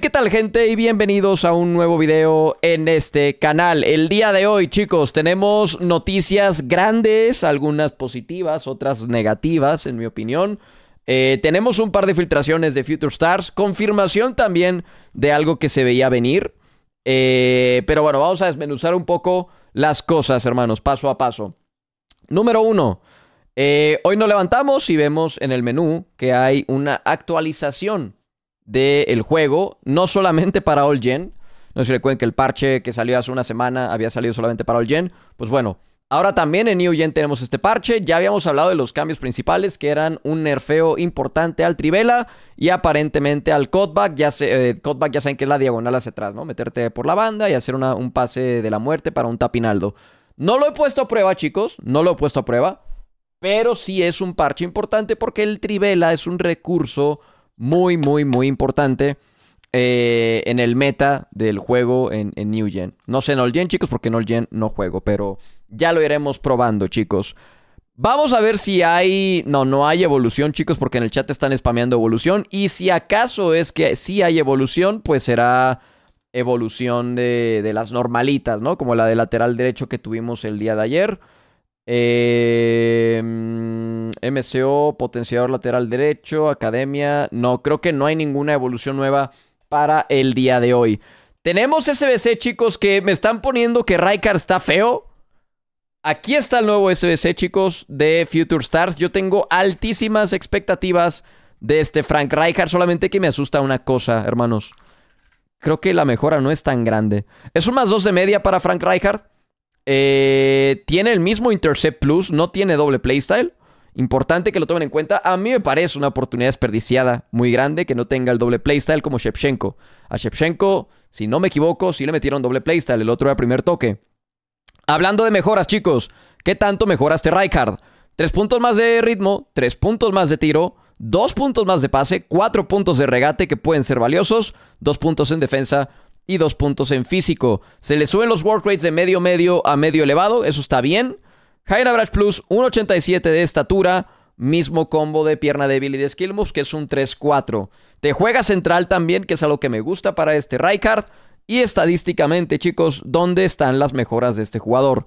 ¿qué tal gente? Y bienvenidos a un nuevo video en este canal. El día de hoy, chicos, tenemos noticias grandes, algunas positivas, otras negativas, en mi opinión. Eh, tenemos un par de filtraciones de Future Stars, confirmación también de algo que se veía venir. Eh, pero bueno, vamos a desmenuzar un poco las cosas, hermanos, paso a paso. Número uno, eh, hoy nos levantamos y vemos en el menú que hay una actualización del juego, no solamente para All Gen. No sé si recuerden que el parche que salió hace una semana había salido solamente para All Gen. Pues bueno, ahora también en New Gen tenemos este parche. Ya habíamos hablado de los cambios principales que eran un nerfeo importante al Trivela y aparentemente al cutback. Ya, se, eh, ya saben que es la diagonal hacia atrás, ¿no? Meterte por la banda y hacer un pase de la muerte para un tapinaldo. No lo he puesto a prueba, chicos. No lo he puesto a prueba. Pero sí es un parche importante porque el Trivela es un recurso muy, muy, muy importante eh, en el meta del juego en, en, New Gen. No sé en Old Gen, chicos, porque en Old Gen no juego, pero ya lo iremos probando, chicos. Vamos a ver si hay... No, no hay evolución, chicos, porque en el chat están spameando evolución. Y si acaso es que sí hay evolución, pues será evolución de, de las normalitas, ¿no? Como la de lateral derecho que tuvimos el día de ayer. Eh, MCO, mm, potenciador lateral derecho, academia. No, creo que no hay ninguna evolución nueva para el día de hoy. Tenemos SBC, chicos, que me están poniendo que Raikar está feo. Aquí está el nuevo SBC, chicos, de Future Stars. Yo tengo altísimas expectativas de este Frank Rijkaard. Solamente que me asusta una cosa, hermanos. Creo que la mejora no es tan grande. Es un más 2 de media para Frank Rijkaard. Eh, tiene el mismo Intercept Plus, no tiene doble playstyle. Importante que lo tomen en cuenta. A mí me parece una oportunidad desperdiciada muy grande que no tenga el doble playstyle como Shevchenko. A Shevchenko, si no me equivoco, sí le metieron doble playstyle. El otro era primer toque. Hablando de mejoras, chicos. ¿Qué tanto mejoraste Rijkaard? Tres puntos más de ritmo, tres puntos más de tiro, dos puntos más de pase, cuatro puntos de regate que pueden ser valiosos, dos puntos en defensa, y dos puntos en físico. Se le suben los work rates de medio medio a medio elevado, eso está bien. High Average Plus, 1.87 de estatura, mismo combo de pierna débil y de skill moves, que es un 3-4. Te juega central también, que es algo que me gusta para este Raikard. Y estadísticamente, chicos, ¿dónde están las mejoras de este jugador?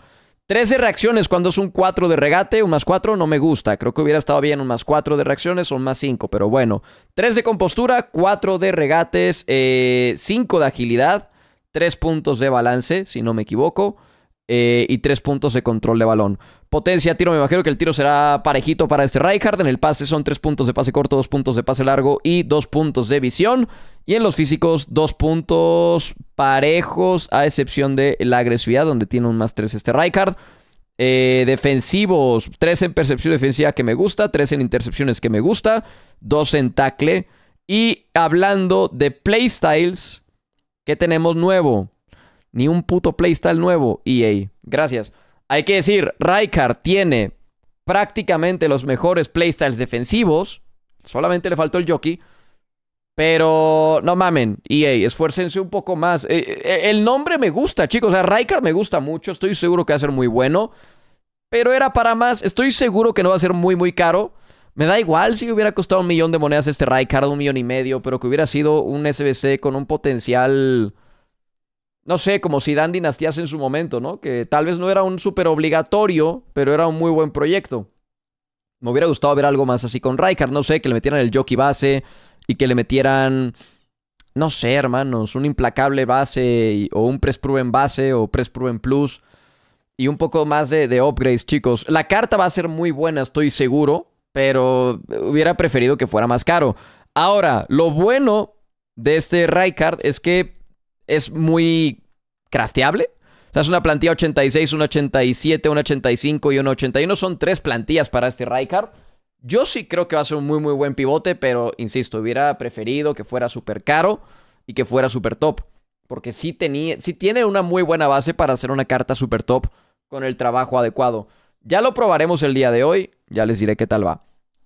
Tres de reacciones cuando es un 4 de regate, un más 4 no me gusta. Creo que hubiera estado bien un más 4 de reacciones o más 5, pero bueno. Tres de compostura, 4 de regates, 5 eh, de agilidad, 3 puntos de balance, si no me equivoco. Eh, y 3 puntos de control de balón. Potencia, tiro, me imagino que el tiro será parejito para este Rijkaard. En el pase son 3 puntos de pase corto, 2 puntos de pase largo y 2 puntos de visión. Y en los físicos, dos puntos parejos, a excepción de la agresividad, donde tiene un más 3 este Raikard eh, defensivos, tres en percepción defensiva que me gusta, tres en intercepciones que me gusta, dos en tackle. Y hablando de playstyles, ¿qué tenemos nuevo? Ni un puto playstyle nuevo, EA. Gracias. Hay que decir, Raikard tiene prácticamente los mejores playstyles defensivos. Solamente le faltó el jockey. Pero no mamen, EA, esfuércense un poco más. Eh, eh, eh, el nombre me gusta, chicos. O sea, Raikar me gusta mucho. Estoy seguro que va a ser muy bueno. Pero era para más. Estoy seguro que no va a ser muy, muy caro. Me da igual si hubiera costado un millón de monedas este Raikar, un millón y medio. Pero que hubiera sido un SBC con un potencial. No sé, como si dan dinastías en su momento, ¿no? Que tal vez no era un súper obligatorio, pero era un muy buen proyecto. Me hubiera gustado ver algo más así con Raikar. No sé, que le metieran el jockey base y que le metieran, no sé, hermanos, un implacable base o un press proven base o press proven plus y un poco más de, upgrades, chicos. La carta va a ser muy buena, estoy seguro, pero hubiera preferido que fuera más caro. Ahora, lo bueno de este Raikard es que es muy crafteable. O sea, es una plantilla 86, una 87, una 85 y una 81. Son tres plantillas para este Raikard. Yo sí creo que va a ser un muy, muy buen pivote, pero insisto, hubiera preferido que fuera súper caro y que fuera súper top. Porque sí, tenía, sí tiene una muy buena base para hacer una carta súper top con el trabajo adecuado. Ya lo probaremos el día de hoy, ya les diré qué tal va.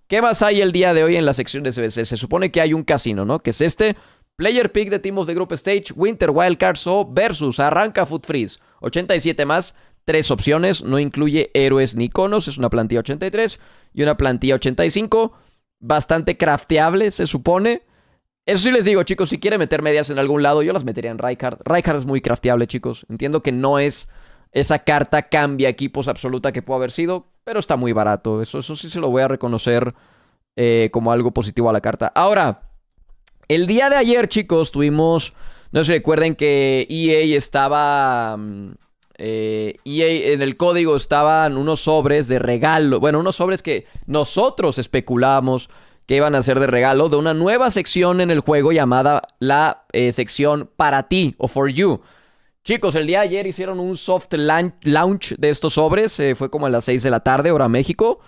¿Qué más hay el día de hoy en la sección de CBC? Se supone que hay un casino, ¿no? Que es este. Player pick de Team of the Group Stage, Winter Wildcards o versus Arranca Food Freeze. 87 más, tres opciones, no incluye héroes ni conos, es una plantilla 83 y una plantilla 85, bastante crafteable se supone. Eso sí les digo, chicos, si quieren meter medias en algún lado, yo las metería en Raikard. Raikard es muy crafteable, chicos. Entiendo que no es esa carta cambia equipos absoluta que puede haber sido, pero está muy barato. Eso, eso sí se lo voy a reconocer eh, como algo positivo a la carta. Ahora, el día de ayer, chicos, tuvimos... No se sé si recuerden que EA estaba... Mm, eh, y en el código estaban unos sobres de regalo, bueno, unos sobres que nosotros especulamos que iban a ser de regalo de una nueva sección en el juego llamada la eh, sección para ti o for you. Chicos, el día de ayer hicieron un soft launch de estos sobres, eh, fue como a las 6 de la tarde, hora México.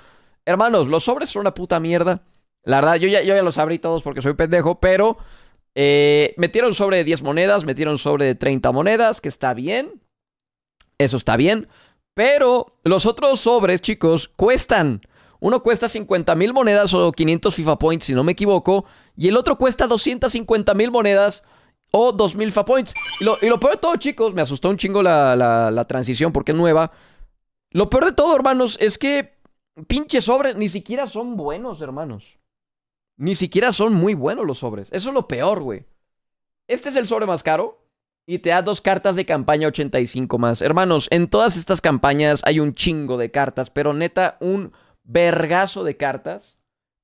Hermanos, los sobres son una puta mierda. La verdad, yo ya, yo ya los abrí todos porque soy pendejo, pero metieron sobre de 10 monedas, metieron sobre de 30 monedas, que está bien. Eso está bien. Pero los otros sobres, chicos, cuestan. Uno cuesta 50 mil monedas o 500 FIFA Points, si no me equivoco. Y el otro cuesta 250 mil monedas o 2000 FIFA Points. Y lo, peor de todo, chicos, me asustó un chingo la, la transición porque es nueva. Lo peor de todo, hermanos, es que pinches sobres ni siquiera son buenos, hermanos. Ni siquiera son muy buenos los sobres. Eso es lo peor, güey. Este es el sobre más caro. Y te da dos cartas de campaña 85 más. Hermanos, en todas estas campañas hay un chingo de cartas, pero neta, un vergazo de cartas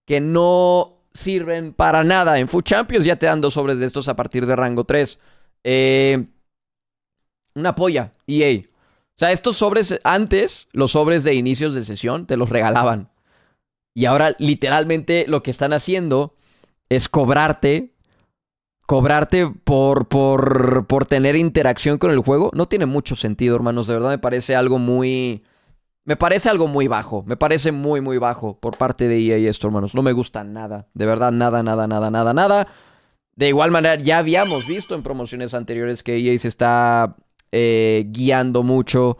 que no sirven para nada. En Food Champions ya te dan dos sobres de estos a partir de rango 3. Eh, una polla, EA. O sea, estos sobres, antes, los sobres de inicios de sesión te los regalaban. Y ahora, literalmente, lo que están haciendo es cobrarte cobrarte por, por, por tener interacción con el juego no tiene mucho sentido, hermanos. De verdad me parece algo muy... Me parece algo muy bajo, me parece muy, muy bajo por parte de EA esto, hermanos. No me gusta nada, de verdad, nada, nada, nada, nada, nada. De igual manera, ya habíamos visto en promociones anteriores que EA se está eh, guiando mucho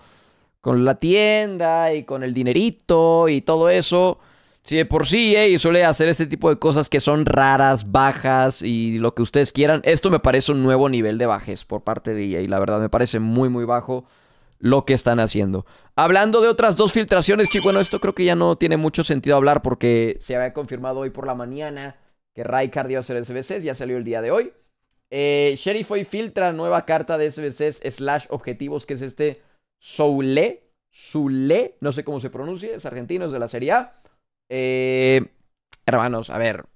con la tienda y con el dinerito y todo eso. Si de por sí Ey suele hacer este tipo de cosas que son raras, bajas y lo que ustedes quieran, esto me parece un nuevo nivel de bajes por parte de EA. La verdad, me parece muy, muy bajo lo que están haciendo. Hablando de otras dos filtraciones, chicos, bueno, esto creo que ya no tiene mucho sentido hablar porque se había confirmado hoy por la mañana que Raikard iba a ser SBCs, ya salió el día de hoy. Eh, Sheriff hoy filtra nueva carta de SBCs slash objetivos, que es este Soule, Soule, no sé cómo se pronuncia, es argentino, es de la Serie A. Eh, hermanos, a ver.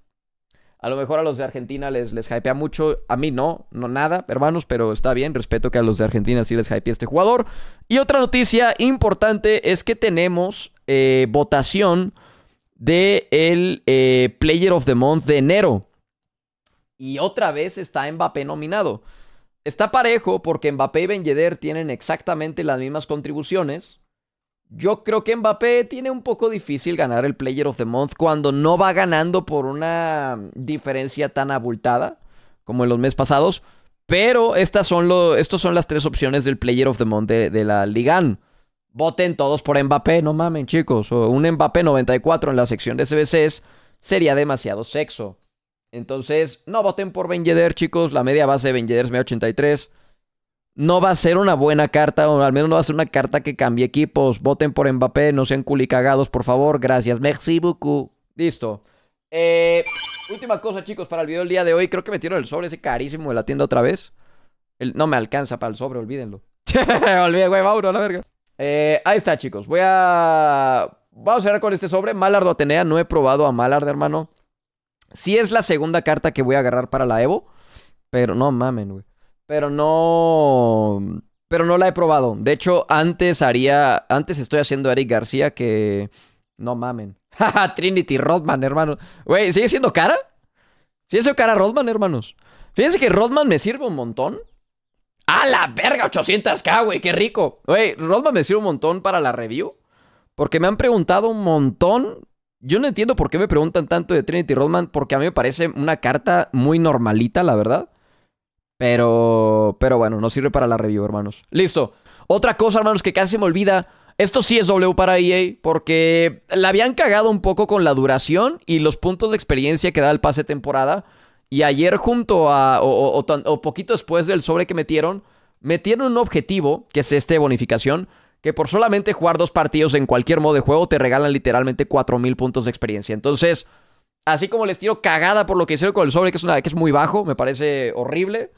A lo mejor a los de Argentina les, les hypea mucho. A mí no, no nada, hermanos, pero está bien. Respeto que a los de Argentina sí les hypea este jugador. Y otra noticia importante es que tenemos eh, votación de el eh, Player of the Month de enero. Y otra vez está Mbappé nominado. Está parejo porque Mbappé y Ben Yedder tienen exactamente las mismas contribuciones. Yo creo que Mbappé tiene un poco difícil ganar el Player of the Month cuando no va ganando por una diferencia tan abultada como en los meses pasados. Pero estas son, son las tres opciones del Player of the Month de, la Ligan. Voten todos por Mbappé, no mamen chicos. un Mbappé 94 en la sección de CBCs sería demasiado sexo. Entonces, no voten por Ben chicos. La media base de Ben Yedder es 83 no va a ser una buena carta, o al menos no va a ser una carta que cambie equipos. Voten por Mbappé, no sean culicagados, por favor. Gracias. Merci beaucoup. Listo. Eh, última cosa, chicos, para el video del día de hoy. Creo que me tiró el sobre ese carísimo de la tienda otra vez. El, no me alcanza para el sobre, olvídenlo. Olvídenlo, güey, Mauro, a la verga. Eh, ahí está, chicos. Voy a. Vamos a cerrar con este sobre. Malard Atenea. No he probado a Malard, hermano. Si sí es la segunda carta que voy a agarrar para la Evo. Pero no mamen, güey pero no... Pero no la he probado. De hecho, antes haría... Antes estoy haciendo Eric García que... No mamen. Trinity Rodman, hermano. Güey, ¿sigue siendo cara? ¿Sigue siendo cara Rodman, hermanos? Fíjense que Rodman me sirve un montón. ¡A la verga! 800k, güey, qué rico. Güey, Rodman me sirve un montón para la review. Porque me han preguntado un montón. Yo no entiendo por qué me preguntan tanto de Trinity Rodman. Porque a mí me parece una carta muy normalita, la verdad. Pero, pero bueno, no sirve para la review, hermanos. Listo. Otra cosa, hermanos, que casi se me olvida. Esto sí es W para EA porque la habían cagado un poco con la duración y los puntos de experiencia que da el pase temporada. Y ayer junto a, o, o poquito después del sobre que metieron, metieron un objetivo, que es este de bonificación, que por solamente jugar dos partidos en cualquier modo de juego te regalan literalmente 4.000 puntos de experiencia. Entonces, Así como les tiro cagada por lo que hicieron con el sobre, que es, una, que es muy bajo, me parece horrible.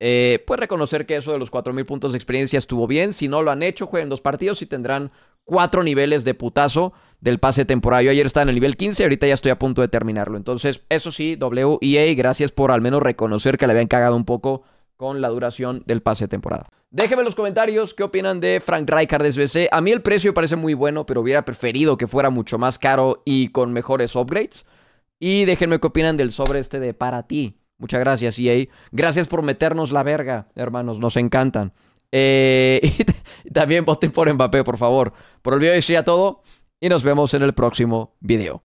Eh, pues reconocer que eso de los 4.000 puntos de experiencia estuvo bien. Si no lo han hecho, jueguen dos partidos y tendrán cuatro niveles de putazo del pase temporal. Yo ayer estaba en el nivel 15, ahorita ya estoy a punto de terminarlo. Entonces, eso sí, WEA, gracias por al menos reconocer que le habían cagado un poco con la duración del pase de temporada. Déjenme en los comentarios qué opinan de Frank Rijkaard SBC. A mí el precio parece muy bueno, pero hubiera preferido que fuera mucho más caro y con mejores upgrades. Y déjenme qué opinan del sobre este de para ti. Muchas gracias, EA. Gracias por meternos la verga, hermanos. Nos encantan. Eh, y también voten por Mbappé, por favor. Por el video y todo. Y nos vemos en el próximo video.